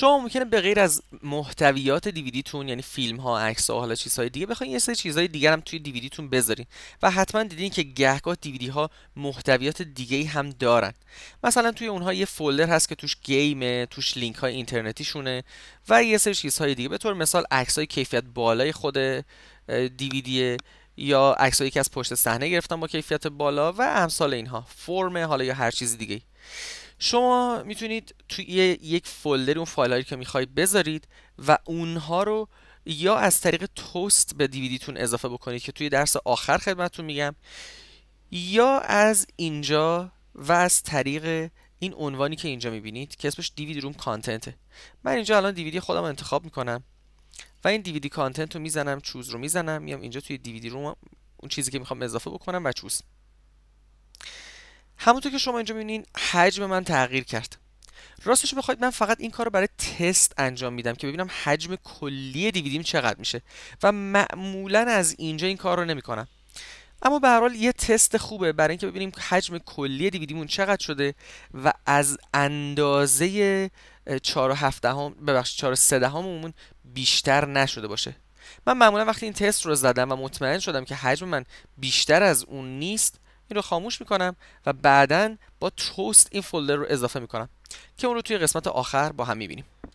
شما ممکنه به غیر از محتویات تون یعنی فیلم ها عکس ها حالا چیزهای دیگه بخواین یه سری چیزهای دیگر هم توی تون بذارین و حتما دیدین که گهگاه دیویدی ها محتویات دیگه هم دارن مثلا توی اونها یه فولدر هست که توش گیمه توش لینک های شونه و یه سری چیزهای دیگه به طور مثال عکس های کیفیت بالای خود دیویدیه یا عکسایی که از پشت صحنه گرفتن با کیفیت بالا و امثال اینها فرم حالا یا هر چیز دیگه شما میتونید توی یک فولدر اون فایل که میخواید بذارید و اونها رو یا از طریق توست به دیویدیتون اضافه بکنید که توی درس آخر خدمتون میگم یا از اینجا و از طریق این عنوانی که اینجا میبینید که اسمش دیویدی روم کانتنته من اینجا الان دیویدی خودم انتخاب میکنم و این دیویدی کانتنت رو میزنم چوز رو میزنم میام اینجا توی دیویدی روم اون چیزی که میخوام اضافه بکنم و چوز همونطور که شما اینجا میبینین حجم من تغییر کرد راستش بخواید من فقط این کار رو برای تست انجام میدم که ببینم حجم کلی دیویدیم چقدر میشه و معمولا از اینجا این کار رو نمیکنم اما به هر حال یه تست خوبه برای اینکه ببینیم حجم کلی دیویدیمون چقدر شده و از اندازه 4 7 دهم ببخشید 4 3 دهممون بیشتر نشده باشه من معمولا وقتی این تست رو زدم و مطمئن شدم که حجم من بیشتر از اون نیست این رو خاموش میکنم و بعدا با توست این فولدر رو اضافه میکنم که اون رو توی قسمت آخر با هم میبینیم